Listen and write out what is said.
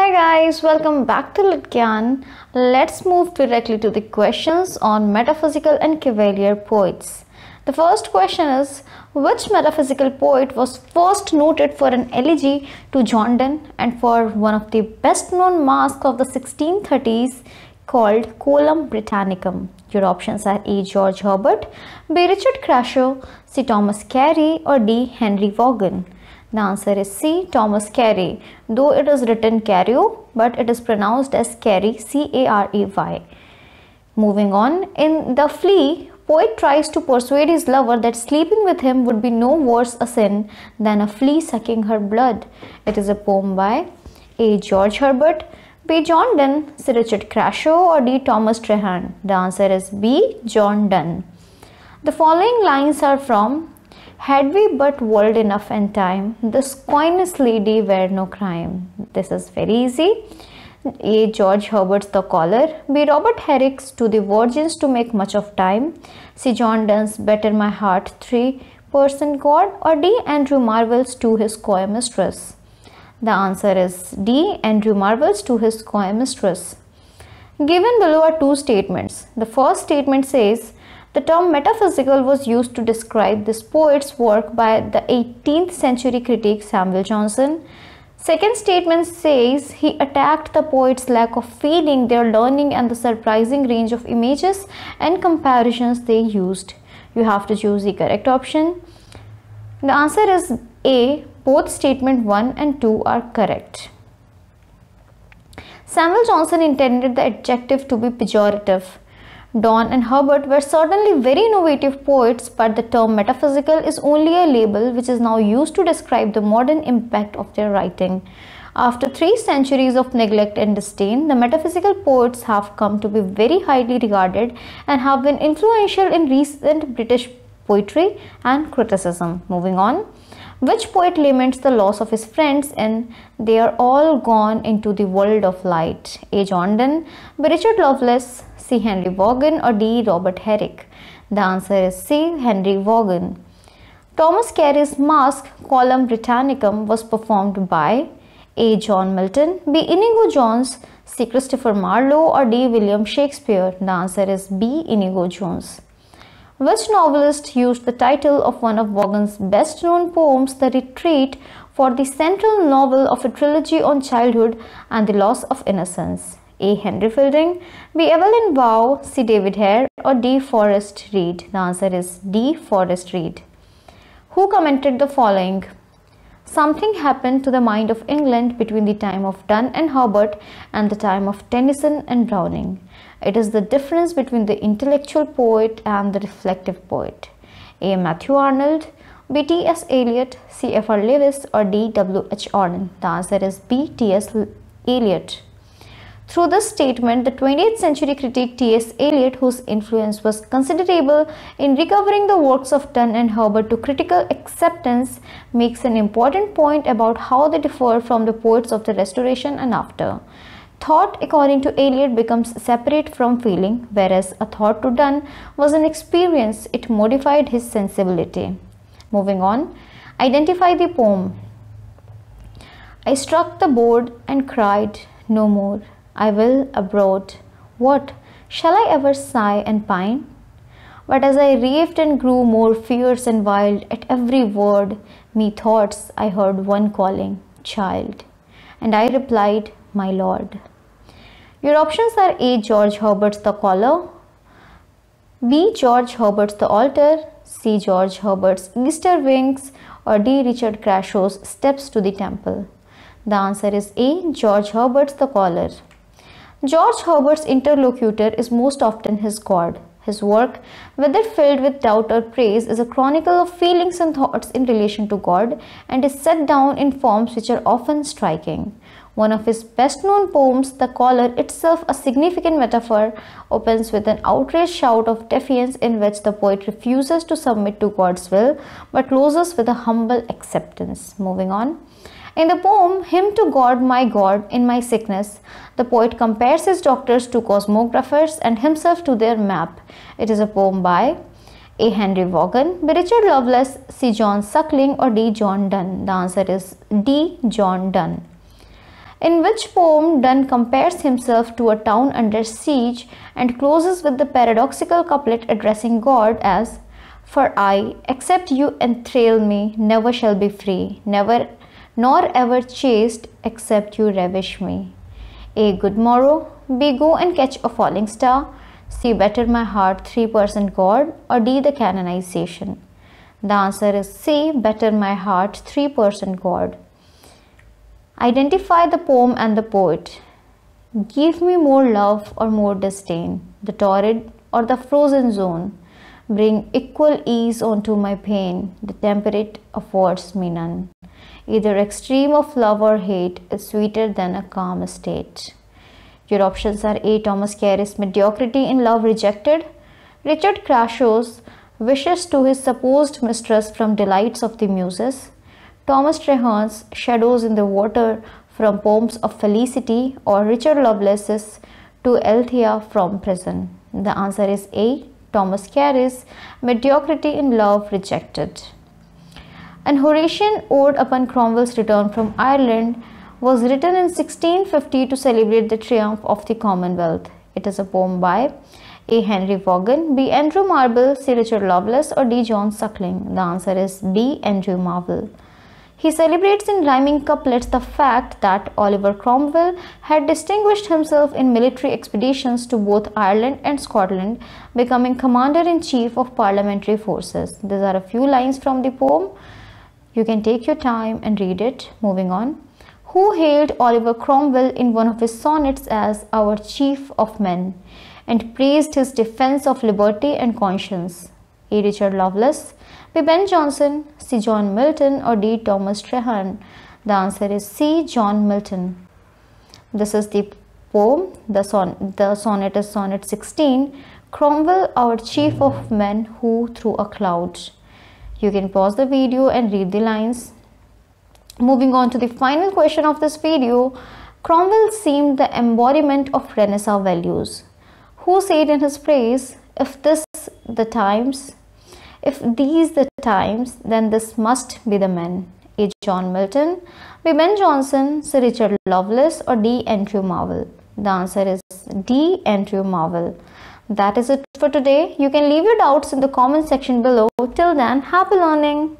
Hi guys, welcome back to LitKyan. Let's move directly to the questions on metaphysical and cavalier poets. The first question is which metaphysical poet was first noted for an elegy to John Donne and for one of the best known masques of the 1630s called Colum Britannicum. Your options are A. George Herbert, B. Richard Crashaw, C. Thomas Carey or D. Henry Vaughan. The answer is C. Thomas Carey. Though it is written Carew, but it is pronounced as Carey, C-A-R-E-Y. Moving on, in The Flea, poet tries to persuade his lover that sleeping with him would be no worse a sin than a flea sucking her blood. It is a poem by A. George Herbert, B. John Donne, Sir Richard Crashaw or D. Thomas Trehan. The answer is B. John Donne. The following lines are from had we but world enough and time, this coinous lady were no crime. This is very easy. A. George Herbert's The Caller. B. Robert Herrick's To the Virgins to Make Much of Time. C. John Donne's Better My Heart 3. Person God or D. Andrew Marvell's To His Coy Mistress. The answer is D. Andrew Marvell's To His Coy Mistress. Given below are two statements. The first statement says the term metaphysical was used to describe this poet's work by the 18th century critic Samuel Johnson. Second statement says he attacked the poet's lack of feeling, their learning, and the surprising range of images and comparisons they used. You have to choose the correct option. The answer is A. Both statement 1 and 2 are correct. Samuel Johnson intended the adjective to be pejorative. Don and Herbert were certainly very innovative poets, but the term metaphysical is only a label which is now used to describe the modern impact of their writing. After three centuries of neglect and disdain, the metaphysical poets have come to be very highly regarded and have been influential in recent British poetry and criticism. Moving on, which poet laments the loss of his friends and they are all gone into the world of light? A. Donne, B. Richard Lovelace, C. Henry Vaughan or D. Robert Herrick? The answer is C. Henry Vaughan. Thomas Carey's mask Column Britannicum was performed by A. John Milton, B. Inigo Jones, C. Christopher Marlowe or D. William Shakespeare? The answer is B. Inigo Jones. Which novelist used the title of one of Vaughan's best known poems, The Retreat, for the central novel of a trilogy on childhood and the loss of innocence? A. Henry Fielding, B. Evelyn Waugh, C. David Hare or D. Forrest Reed. The answer is D. Forrest Reed. Who commented the following? Something happened to the mind of England between the time of Donne and Herbert and the time of Tennyson and Browning. It is the difference between the intellectual poet and the reflective poet. A. Matthew Arnold, B. T. S. Eliot, C. F. R. Lewis or D. W. H. Auden. The answer is B. T. S. Eliot. Through this statement, the 20th century critic T.S. Eliot, whose influence was considerable in recovering the works of Donne and Herbert to critical acceptance, makes an important point about how they differ from the poets of the Restoration and after. Thought, according to Eliot, becomes separate from feeling, whereas a thought to Donne was an experience, it modified his sensibility. Moving on, identify the poem. I struck the board and cried, no more. I will abroad. What? Shall I ever sigh and pine? But as I raved and grew more fierce and wild, at every word, thoughts I heard one calling, Child. And I replied, My Lord. Your options are A. George Herbert's The Caller, B. George Herbert's The Altar, C. George Herbert's Easter Wings, or D. Richard Crashaw's Steps to the Temple. The answer is A. George Herbert's The Caller. George Herbert's interlocutor is most often his God. His work, whether filled with doubt or praise, is a chronicle of feelings and thoughts in relation to God and is set down in forms which are often striking. One of his best known poems, The Caller, itself a significant metaphor, opens with an outraged shout of defiance in which the poet refuses to submit to God's will but closes with a humble acceptance. Moving on. In the poem Hymn to God, My God, in My Sickness, the poet compares his doctors to cosmographers and himself to their map. It is a poem by A. Henry Vaughan, B. Richard Lovelace, C. John Suckling, or D. John Donne. The answer is D. John Donne. In which poem Donne compares himself to a town under siege and closes with the paradoxical couplet addressing God as for I, except you enthral me, never shall be free, never nor ever chased except you ravish me. A good morrow, B go and catch a falling star, C better my heart three percent God, or D the canonization. The answer is C better my heart three percent God. Identify the poem and the poet. Give me more love or more disdain, the torrid or the frozen zone. Bring equal ease onto my pain, the temperate affords me none. Either extreme of love or hate is sweeter than a calm state. Your options are A. Thomas Carey's Mediocrity in Love Rejected. Richard Crashaw's Wishes to His Supposed Mistress from Delights of the Muses. Thomas Treherne's Shadows in the Water from Poems of Felicity or Richard Lovelace's To Althea from Prison. The answer is A. Thomas Carey's Mediocrity in Love Rejected. An Horatian ode upon Cromwell's return from Ireland was written in 1650 to celebrate the triumph of the Commonwealth. It is a poem by A. Henry Vaughan, B. Andrew Marble, C. Richard Lovelace or D. John Suckling. The answer is B. Andrew Marble. He celebrates in rhyming couplets the fact that Oliver Cromwell had distinguished himself in military expeditions to both Ireland and Scotland, becoming Commander-in-Chief of Parliamentary Forces. These are a few lines from the poem. You can take your time and read it. Moving on. Who hailed Oliver Cromwell in one of his sonnets as our chief of men and praised his defense of liberty and conscience? A. Richard Lovelace, B. Ben Jonson, C. John Milton, or D. Thomas Trehan? The answer is C. John Milton. This is the poem. The, son the sonnet is sonnet 16. Cromwell, our chief of men who through a cloud. You can pause the video and read the lines. Moving on to the final question of this video, Cromwell seemed the embodiment of Renaissance values. Who said in his praise, if this the times, if these the times, then this must be the men"? A. John Milton, B. Ben Johnson, Sir Richard Lovelace or D. Andrew Marvel? The answer is D. Andrew Marvel. That is it for today. You can leave your doubts in the comment section below. Till then, happy learning!